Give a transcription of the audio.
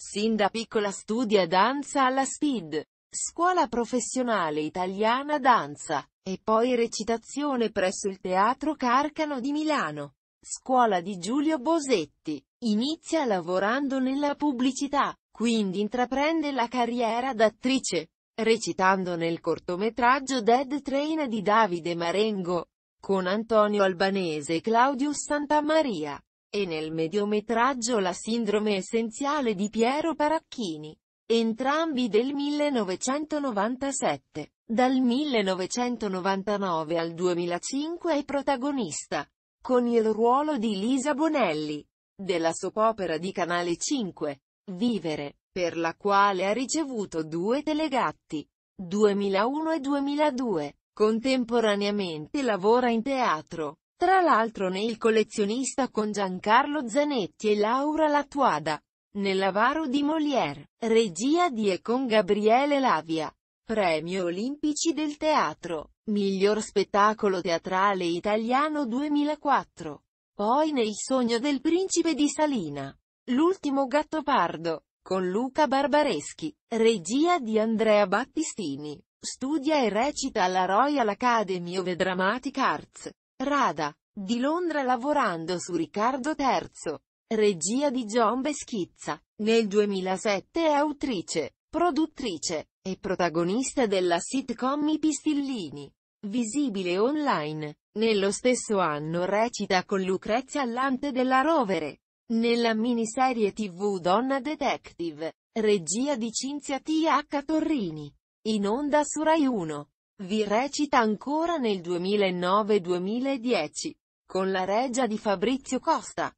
Sin da piccola studia danza alla Speed, Scuola Professionale Italiana Danza, e poi recitazione presso il Teatro Carcano di Milano. Scuola di Giulio Bosetti. Inizia lavorando nella pubblicità, quindi intraprende la carriera d'attrice, recitando nel cortometraggio Dead Train di Davide Marengo, con Antonio Albanese e Claudio Santamaria. E nel mediometraggio La sindrome essenziale di Piero Paracchini. Entrambi del 1997. Dal 1999 al 2005 è protagonista, con il ruolo di Lisa Bonelli, della soap opera di Canale 5, Vivere, per la quale ha ricevuto due telegatti, 2001 e 2002. Contemporaneamente lavora in teatro, tra l'altro ne Il collezionista con Giancarlo Zanetti e Laura Latuada. Nell'avaro di Molière, regia di e con Gabriele Lavia. Premio Olimpici del Teatro, miglior spettacolo teatrale italiano 2004. Poi nel sogno del principe di Salina. L'ultimo gattopardo, con Luca Barbareschi, regia di Andrea Battistini. Studia e recita alla Royal Academy of Dramatic Arts. Rada, di Londra lavorando su Riccardo III. Regia di John Beschizza. Nel 2007 è autrice, produttrice e protagonista della sitcom I Pistillini. Visibile online. Nello stesso anno recita con Lucrezia Allante della Rovere. Nella miniserie tv Donna Detective, regia di Cinzia T.H. Torrini. In onda su Rai 1. Vi recita ancora nel 2009-2010, con la regia di Fabrizio Costa.